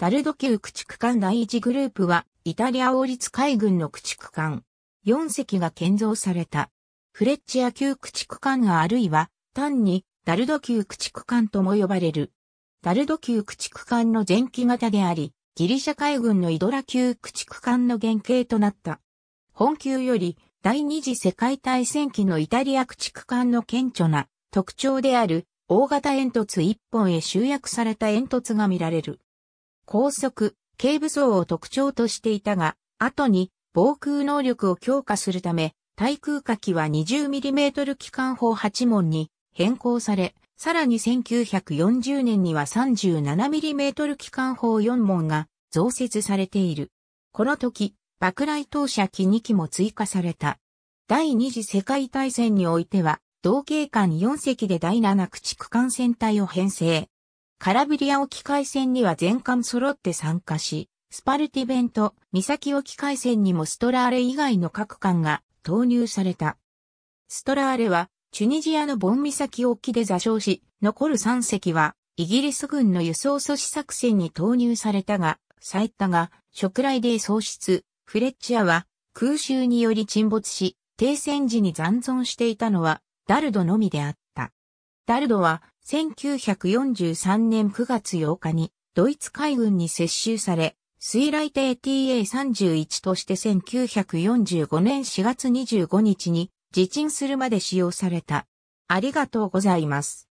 ダルド級駆逐艦第一グループは、イタリア王立海軍の駆逐艦。4隻が建造された。フレッチア級駆逐艦があるいは、単に、ダルド級駆逐艦とも呼ばれる。ダルド級駆逐艦の前期型であり、ギリシャ海軍のイドラ級駆逐艦の原型となった。本級より、第二次世界大戦期のイタリア駆逐艦の顕著な特徴である大型煙突一本へ集約された煙突が見られる。高速、軽武装を特徴としていたが、後に防空能力を強化するため、対空火器は 20mm 機関砲8門に変更され、さらに1940年には 37mm 機関砲4門が増設されている。この時、爆雷投射機2機も追加された。第二次世界大戦においては、同警官4隻で第7駆逐艦船隊を編成。カラブリア沖海戦には全艦揃って参加し、スパルティベント、岬沖海戦にもストラーレ以外の各艦が投入された。ストラーレは、チュニジアのボン岬沖で座礁し、残る3隻は、イギリス軍の輸送阻止作戦に投入されたが、最たが、食雷で喪失、フレッチアは、空襲により沈没し、停戦時に残存していたのは、ダルドのみであった。ダルドは1943年9月8日にドイツ海軍に接収され、水雷艇 TA31 として1945年4月25日に自沈するまで使用された。ありがとうございます。